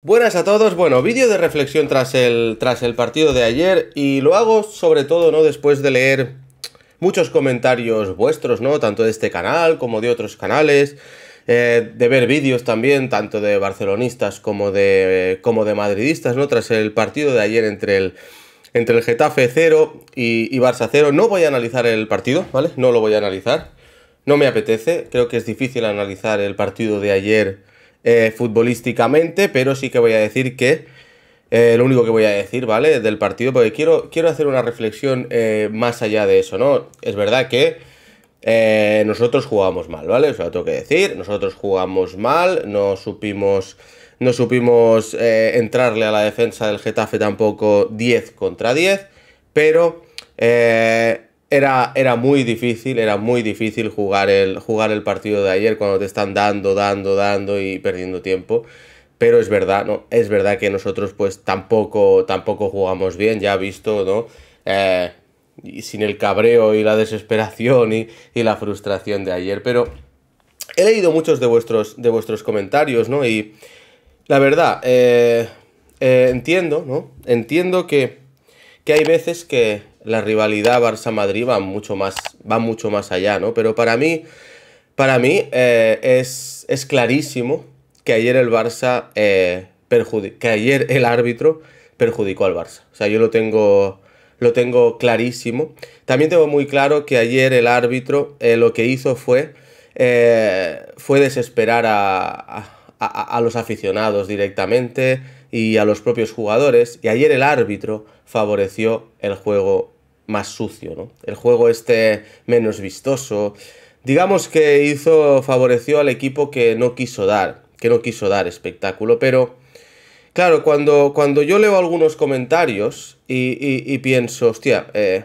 Buenas a todos, bueno, vídeo de reflexión tras el, tras el partido de ayer y lo hago sobre todo, ¿no? Después de leer muchos comentarios vuestros, ¿no? Tanto de este canal como de otros canales, eh, de ver vídeos también, tanto de barcelonistas como de, como de madridistas, ¿no? Tras el partido de ayer entre el, entre el Getafe 0 y, Barça 0. No voy a analizar el partido, ¿vale? No lo voy a analizar, no me apetece, creo que es difícil analizar el partido de ayer eh, futbolísticamente, pero sí que voy a decir que... Eh, lo único que voy a decir, ¿vale? Del partido, porque quiero, quiero hacer una reflexión eh, más allá de eso, ¿no? Es verdad que nosotros jugamos mal, ¿vale? O sea, tengo que decir, nosotros jugamos mal, no supimos, no supimos entrarle a la defensa del Getafe tampoco 10 contra 10, pero era, muy difícil, era muy difícil jugar el, jugar el partido de ayer cuando te están dando, dando, dando y perdiendo tiempo. Pero es verdad, ¿no? Es verdad que nosotros pues tampoco, tampoco jugamos bien, ya visto, ¿no? Eh, y sin el cabreo y la desesperación y, la frustración de ayer. Pero he leído muchos de vuestros, de vuestros comentarios, ¿no? Y la verdad, eh, eh, entiendo, ¿no? Entiendo que, que hay veces que, la rivalidad Barça-Madrid va mucho más, va mucho más allá, ¿no? Pero para mí, para mí eh, es, es, clarísimo que ayer el Barça, eh, que ayer el árbitro perjudicó al Barça. O sea, yo lo tengo, lo tengo clarísimo. También tengo muy claro que ayer el árbitro eh, lo que hizo fue, fue desesperar a los aficionados directamente y a los propios jugadores. Y ayer el árbitro favoreció el juego más sucio, ¿no? El juego este menos vistoso. Digamos que hizo, favoreció al equipo que no quiso dar, que no quiso dar espectáculo, pero claro, cuando, cuando yo leo algunos comentarios y, pienso, hostia, eh,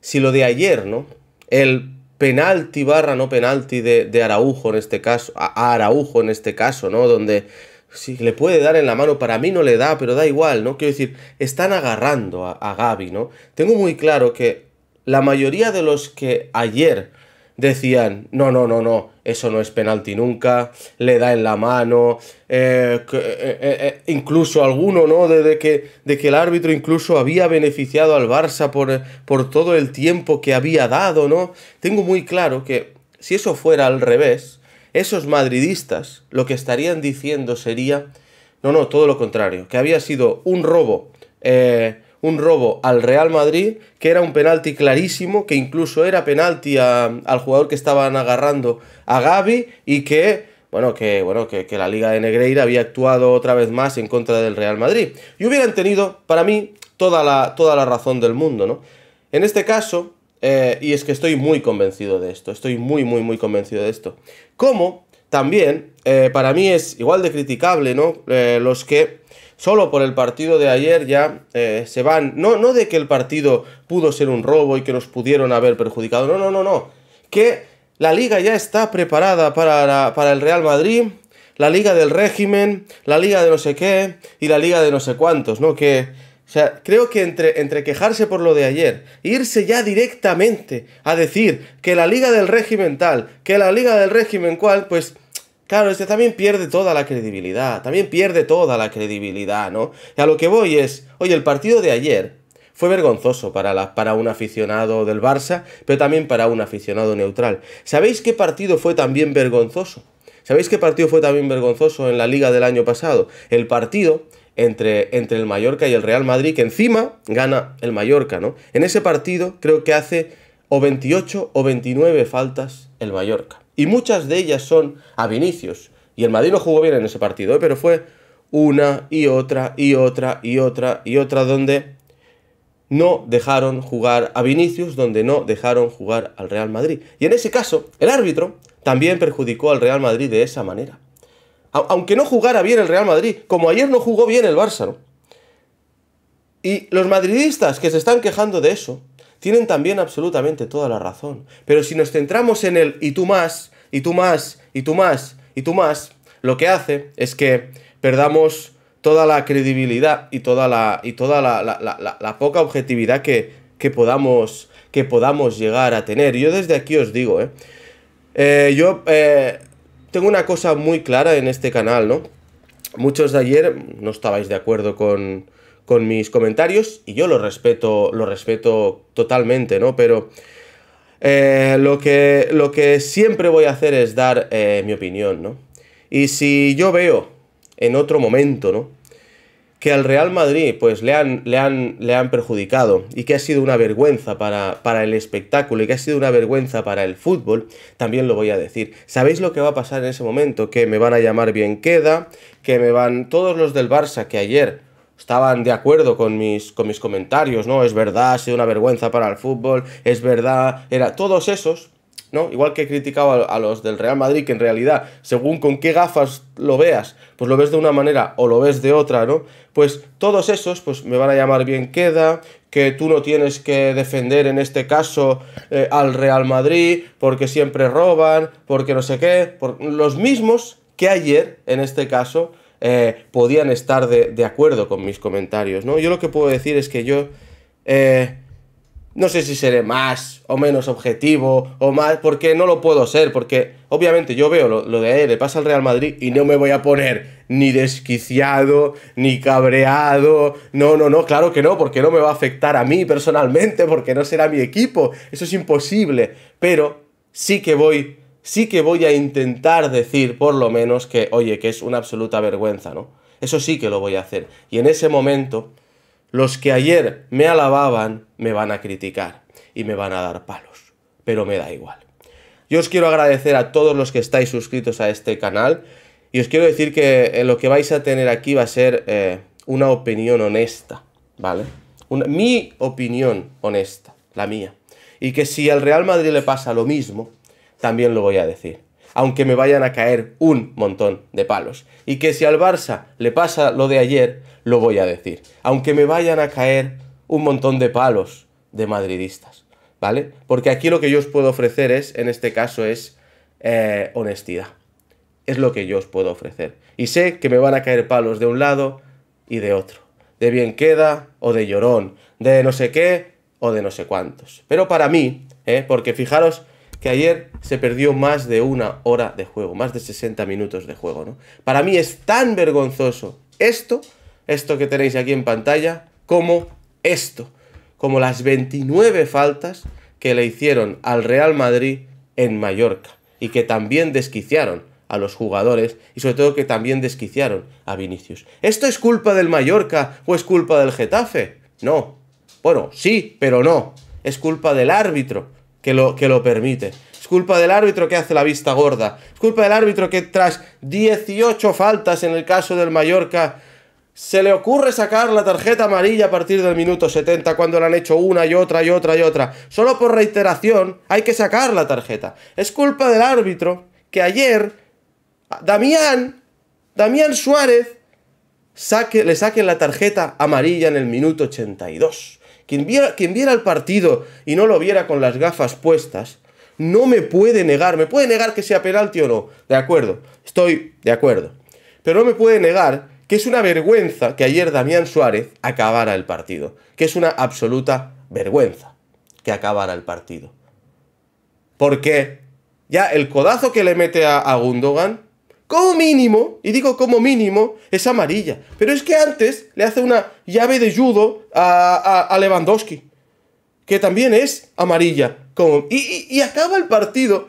si lo de ayer, ¿no? El penalti barra no penalti de, Araujo en este caso, a, Araujo en este caso, ¿no? Donde si le puede dar en la mano, para mí no le da, pero da igual, ¿no? Quiero decir, están agarrando a, Gabi, Gaby, ¿no? Tengo muy claro que la mayoría de los que ayer decían, no, no, no, no, eso no es penalti nunca, le da en la mano, eh, eh, eh, incluso alguno, ¿no? De, que, de que el árbitro incluso había beneficiado al Barça por, por todo el tiempo que había dado, ¿no? Tengo muy claro que si eso fuera al revés, esos madridistas lo que estarían diciendo sería, no, no, todo lo contrario, que había sido un robo, eh, un robo al Real Madrid, que era un penalti clarísimo, que incluso era penalti al jugador que estaban agarrando a Gaby y que bueno, que, bueno que, que, la Liga de Negreira había actuado otra vez más en contra del Real Madrid. Y hubieran tenido, para mí, toda la, toda la razón del mundo, ¿no? En este caso, eh, y es que estoy muy convencido de esto, estoy muy, muy, muy convencido de esto. Como también, eh, para mí es igual de criticable, ¿no? Eh, los que solo por el partido de ayer ya se van, no, no de que el partido pudo ser un robo y que nos pudieron haber perjudicado, no, no, no, no, que la liga ya está preparada para, para el Real Madrid, la liga del régimen, la liga de no sé qué y la liga de no sé cuántos, ¿no? Que o sea, creo que entre, quejarse por lo de ayer, irse ya directamente a decir que la liga del régimen tal, que la liga del régimen cual, pues... Claro, este también pierde toda la credibilidad, también pierde toda la credibilidad, ¿no? Y a lo que voy es, oye, el partido de ayer fue vergonzoso para, para un aficionado del Barça, pero también para un aficionado neutral. ¿Sabéis qué partido fue también vergonzoso? ¿Sabéis qué partido fue también vergonzoso en la liga del año pasado? El partido entre, el Mallorca y el Real Madrid, que encima gana el Mallorca, ¿no? En ese partido creo que hace o 28 o 29 faltas el Mallorca. Y muchas de ellas son a Vinicius. Y el Madrid no jugó bien en ese partido, ¿eh? pero fue una y otra y otra y otra y otra donde no dejaron jugar a Vinicius, donde no dejaron jugar al Real Madrid. Y en ese caso, el árbitro también perjudicó al Real Madrid de esa manera aunque no jugara bien el Real Madrid, como ayer no jugó bien el Barça. Y los madridistas que se están quejando de eso, tienen también absolutamente toda la razón. Pero si nos centramos en el y tú más, y tú más, y tú más, y tú más, lo que hace es que perdamos toda la credibilidad y toda la, y toda la, poca objetividad que, podamos, que podamos llegar a tener. Yo desde aquí os digo, ¿eh? eh yo... Eh, tengo una cosa muy clara en este canal, ¿no? Muchos de ayer no estabais de acuerdo con, mis comentarios y yo lo respeto, lo respeto totalmente, ¿no? Pero eh, lo, que, lo que siempre voy a hacer es dar eh, mi opinión, ¿no? Y si yo veo en otro momento, ¿no? que al Real Madrid pues le han, le han, le han perjudicado y que ha sido una vergüenza para, para, el espectáculo y que ha sido una vergüenza para el fútbol, también lo voy a decir. ¿Sabéis lo que va a pasar en ese momento? Que me van a llamar bien queda, que me van todos los del Barça que ayer estaban de acuerdo con mis, con mis comentarios, ¿no? Es verdad, ha sido una vergüenza para el fútbol, es verdad, era todos esos ¿no? Igual que he criticado a, los del Real Madrid, que en realidad, según con qué gafas lo veas, pues lo ves de una manera o lo ves de otra, ¿no? Pues todos esos, pues me van a llamar bien queda, que tú no tienes que defender en este caso eh, al Real Madrid, porque siempre roban, porque no sé qué, los mismos que ayer, en este caso, eh, podían estar de, acuerdo con mis comentarios, ¿no? Yo lo que puedo decir es que yo... Eh, no sé si seré más o menos objetivo o más, porque no lo puedo ser, porque obviamente yo veo lo, de él, le pasa al Real Madrid y no me voy a poner ni desquiciado, ni cabreado, no, no, no, claro que no, porque no me va a afectar a mí personalmente, porque no será mi equipo, eso es imposible, pero sí que voy, sí que voy a intentar decir por lo menos que, oye, que es una absoluta vergüenza, ¿no? Eso sí que lo voy a hacer. Y en ese momento los que ayer me alababan me van a criticar y me van a dar palos, pero me da igual. Yo os quiero agradecer a todos los que estáis suscritos a este canal y os quiero decir que eh, lo que vais a tener aquí va a ser eh, una opinión honesta, ¿vale? mi opinión honesta, la mía. Y que si al Real Madrid le pasa lo mismo, también lo voy a decir aunque me vayan a caer un montón de palos. Y que si al Barça le pasa lo de ayer, lo voy a decir. Aunque me vayan a caer un montón de palos de madridistas, ¿vale? Porque aquí lo que yo os puedo ofrecer es, en este caso, es eh, honestidad. Es lo que yo os puedo ofrecer. Y sé que me van a caer palos de un lado y de otro. De bien queda o de llorón. De no sé qué o de no sé cuántos. Pero para mí, ¿eh? porque fijaros que ayer se perdió más de una hora de juego, más de 60 minutos de juego, ¿no? Para mí es tan vergonzoso esto, esto que tenéis aquí en pantalla, como esto, como las 29 faltas que le hicieron al Real Madrid en Mallorca y que también desquiciaron a los jugadores y sobre todo que también desquiciaron a Vinicius. ¿Esto es culpa del Mallorca o es culpa del Getafe? No. Bueno, sí, pero no. Es culpa del árbitro que lo, que lo permite. Es culpa del árbitro que hace la vista gorda. Es culpa del árbitro que tras 18 faltas en el caso del Mallorca se le ocurre sacar la tarjeta amarilla a partir del minuto 70 cuando le han hecho una y otra y otra y otra. Solo por reiteración hay que sacar la tarjeta. Es culpa del árbitro que ayer Damián, Damián Suárez, saque, le saquen la tarjeta amarilla en el minuto 82. Quien viera, quien viera el partido y no lo viera con las gafas puestas, no me puede negar, me puede negar que sea penalti o no, de acuerdo, estoy de acuerdo, pero no me puede negar que es una vergüenza que ayer Damián Suárez acabara el partido, que es una absoluta vergüenza que acabara el partido. Porque ya el codazo que le mete a Gundogan como mínimo, y digo como mínimo, es amarilla. Pero es que antes le hace una llave de judo a, Lewandowski, que también es amarilla. y, acaba el partido,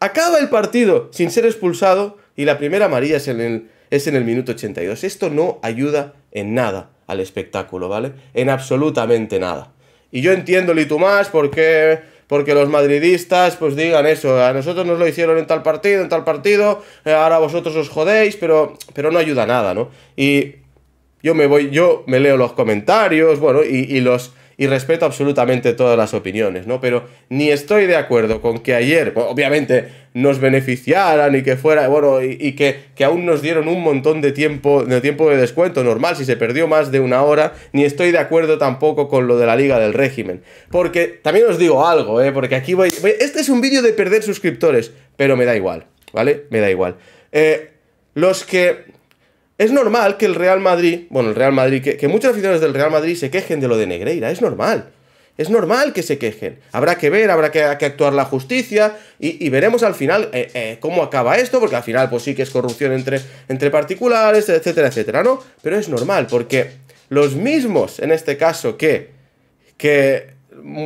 acaba el partido sin ser expulsado, y la primera amarilla es en el, es en el minuto 82. Esto no ayuda en nada al espectáculo, ¿vale? En absolutamente nada. Y yo entiendo, Litumás, porque porque los madridistas pues digan eso, a nosotros nos lo hicieron en tal partido, en tal partido, eh, ahora vosotros os jodéis, pero, pero no ayuda nada, ¿no? Y yo me voy, yo me leo los comentarios, bueno, y los y respeto absolutamente todas las opiniones, ¿no? Pero ni estoy de acuerdo con que ayer, obviamente, nos beneficiaran y que fuera, bueno, y, que, aún nos dieron un montón de tiempo, de tiempo de descuento normal, si se perdió más de una hora, ni estoy de acuerdo tampoco con lo de la Liga del Régimen. Porque también os digo algo, ¿eh? Porque aquí voy, este es un vídeo de perder suscriptores, pero me da igual, ¿vale? Me da igual. Eh, los que es normal que el Real Madrid, bueno, el Real Madrid, que, que muchos aficionados del Real Madrid se quejen de lo de Negreira, es normal. Es normal que se quejen. Habrá que ver, habrá que, actuar la justicia y, veremos al final eh, eh, cómo acaba esto, porque al final pues sí que es corrupción entre, entre particulares, etcétera, etcétera, ¿no? Pero es normal, porque los mismos, en este caso, que, que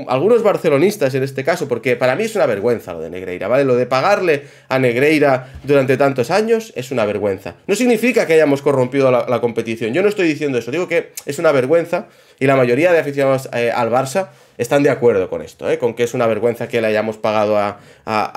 algunos barcelonistas en este caso, porque para mí es una vergüenza lo de Negreira, ¿vale? Lo de pagarle a Negreira durante tantos años es una vergüenza. No significa que hayamos corrompido la, competición, yo no estoy diciendo eso, digo que es una vergüenza y la mayoría de aficionados eh, al Barça están de acuerdo con esto, ¿eh? con que es una vergüenza que le hayamos pagado a,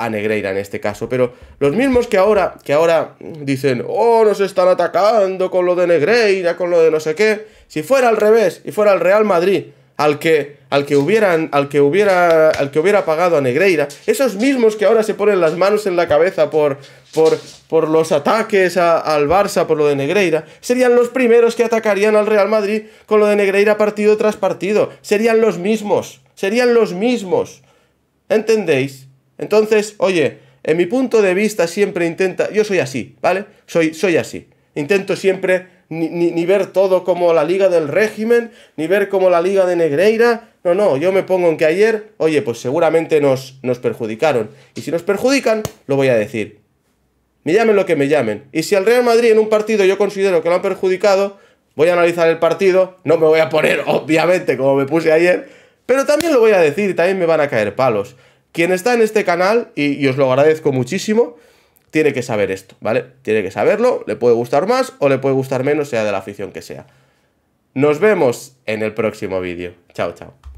Negreira en este caso. Pero los mismos que ahora, que ahora dicen, oh, nos están atacando con lo de Negreira, con lo de no sé qué, si fuera al revés y fuera el Real Madrid al que, al que, hubieran, al que, hubiera, al que hubiera pagado a Negreira, esos mismos que ahora se ponen las manos en la cabeza por, por, por los ataques al Barça por lo de Negreira, serían los primeros que atacarían al Real Madrid con lo de Negreira partido tras partido, serían los mismos, serían los mismos. ¿Entendéis? Entonces, oye, en mi punto de vista siempre intenta, yo soy así, ¿vale? Soy, soy así. Intento siempre ni, ver todo como la liga del régimen, ni ver como la liga de Negreira. No, no, yo me pongo en que ayer, oye, pues seguramente nos, nos perjudicaron. Y si nos perjudican, lo voy a decir. Me llamen lo que me llamen. Y si al Real Madrid en un partido yo considero que lo han perjudicado, voy a analizar el partido. No me voy a poner, obviamente, como me puse ayer. Pero también lo voy a decir, también me van a caer palos. Quien está en este canal, y os lo agradezco muchísimo, tiene que saber esto, ¿vale? Tiene que saberlo, le puede gustar más o le puede gustar menos, sea de la afición que sea. Nos vemos en el próximo vídeo. Chao, chao.